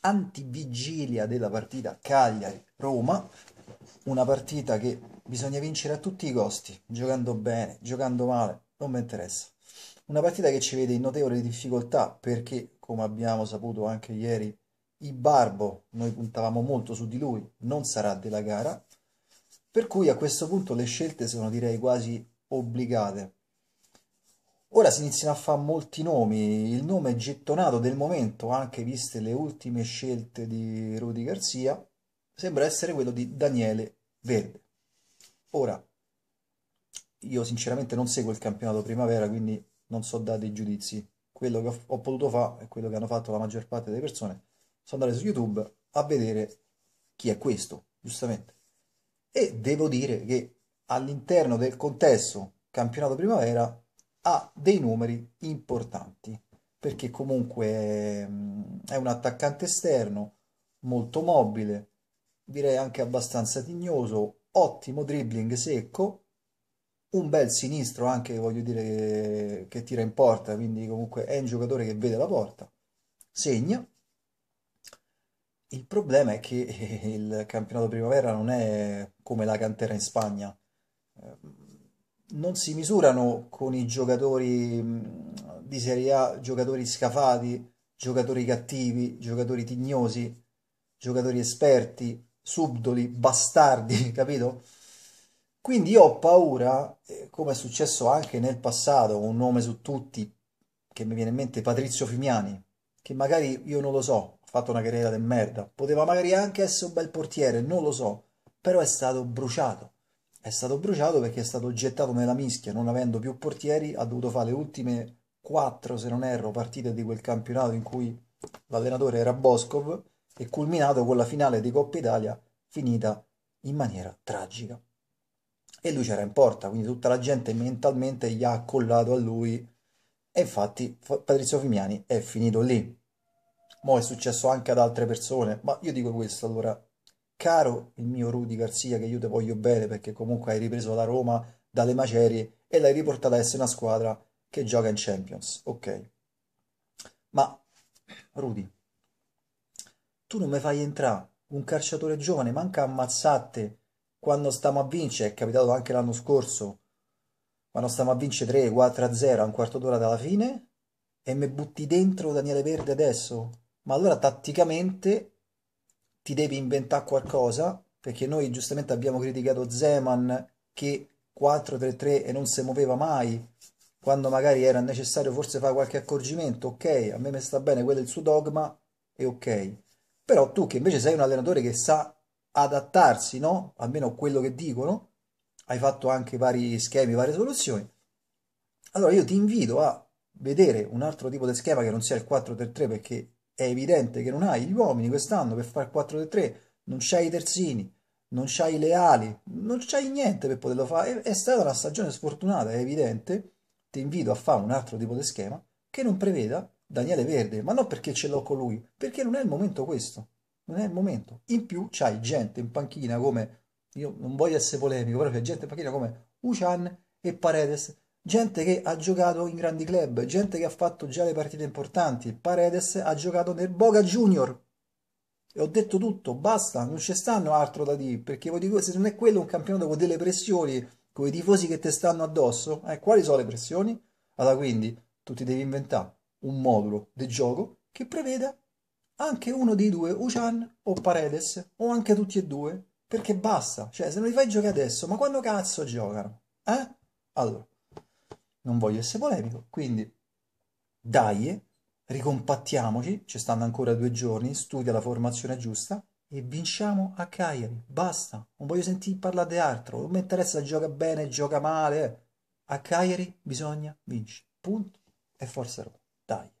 antivigilia della partita Cagliari-Roma, una partita che bisogna vincere a tutti i costi, giocando bene, giocando male, non mi interessa. Una partita che ci vede in notevole difficoltà perché, come abbiamo saputo anche ieri, il Barbo, noi puntavamo molto su di lui, non sarà della gara, per cui a questo punto le scelte sono direi quasi obbligate. Ora si iniziano a fare molti nomi, il nome gettonato del momento, anche viste le ultime scelte di Rudy Garzia, sembra essere quello di Daniele Verde. Ora, io sinceramente non seguo il campionato primavera, quindi non so dare dei giudizi. Quello che ho potuto fare e quello che hanno fatto la maggior parte delle persone, sono andate su YouTube a vedere chi è questo, giustamente. E devo dire che all'interno del contesto campionato primavera ha dei numeri importanti perché comunque mm, è un attaccante esterno molto mobile, direi anche abbastanza tignoso, ottimo dribbling secco, un bel sinistro anche voglio dire che tira in porta, quindi comunque è un giocatore che vede la porta, segna. Il problema è che il campionato primavera non è come la cantera in Spagna, ehm, non si misurano con i giocatori mm, di Serie A, giocatori scafati, giocatori cattivi, giocatori tignosi, giocatori esperti, subdoli, bastardi, capito? Quindi io ho paura, eh, come è successo anche nel passato, un nome su tutti che mi viene in mente, Patrizio Fimiani, che magari io non lo so, ha fatto una carriera di merda, poteva magari anche essere un bel portiere, non lo so, però è stato bruciato è stato bruciato perché è stato gettato nella mischia, non avendo più portieri, ha dovuto fare le ultime 4, se non erro, partite di quel campionato in cui l'allenatore era Boscov e culminato con la finale di Coppa Italia finita in maniera tragica. E lui c'era in porta, quindi tutta la gente mentalmente gli ha accollato a lui e infatti Patrizio Fimiani è finito lì. Mo' è successo anche ad altre persone, ma io dico questo allora, Caro il mio Rudy Garzia, che io ti voglio bene perché comunque hai ripreso la Roma dalle macerie e l'hai riportata a essere una squadra che gioca in Champions. Ok. Ma, Rudy, tu non mi fai entrare un calciatore giovane, manca ammazzate quando stiamo a vincere, è capitato anche l'anno scorso, quando stiamo a vincere 3-4-0 a un quarto d'ora dalla fine, e mi butti dentro Daniele Verde adesso? Ma allora tatticamente ti devi inventare qualcosa, perché noi giustamente abbiamo criticato Zeman che 4-3-3 e non si muoveva mai, quando magari era necessario forse fare qualche accorgimento, ok, a me mi sta bene, quello è il suo dogma, e ok. Però tu che invece sei un allenatore che sa adattarsi, no? Almeno quello che dicono, hai fatto anche vari schemi, varie soluzioni. Allora io ti invito a vedere un altro tipo di schema che non sia il 4-3-3 perché è evidente che non hai gli uomini quest'anno per fare 4-3, non c'hai i terzini, non c'hai le ali, non c'hai niente per poterlo fare. È, stata una stagione sfortunata, è evidente. Ti invito a fare un altro tipo di schema che non preveda Daniele Verde, ma non perché ce l'ho con lui, perché non è il momento questo. Non è il momento. In più c'hai gente in panchina come, io non voglio essere polemico, però c'è gente in panchina come Ucian e Paredes gente che ha giocato in grandi club, gente che ha fatto già le partite importanti. Paredes ha giocato nel Boca Junior. E ho detto tutto, basta, non ci stanno altro da dire, perché voi dico, se non è quello un campionato con delle pressioni, con i tifosi che te stanno addosso, eh, quali sono le pressioni? Allora quindi tu ti devi inventare un modulo di gioco che preveda anche uno dei due, Ucian o Paredes, o anche tutti e due, perché basta, cioè se non li fai giocare adesso, ma quando cazzo giocano? Eh? Allora, non voglio essere polemico, quindi dai, ricompattiamoci, ci stanno ancora due giorni, studia la formazione giusta e vinciamo a Cagliari, basta, non voglio sentire parlare di altro, non mi interessa gioca bene, gioca male, a Cagliari bisogna vincere, punto, e forza Roma, dai.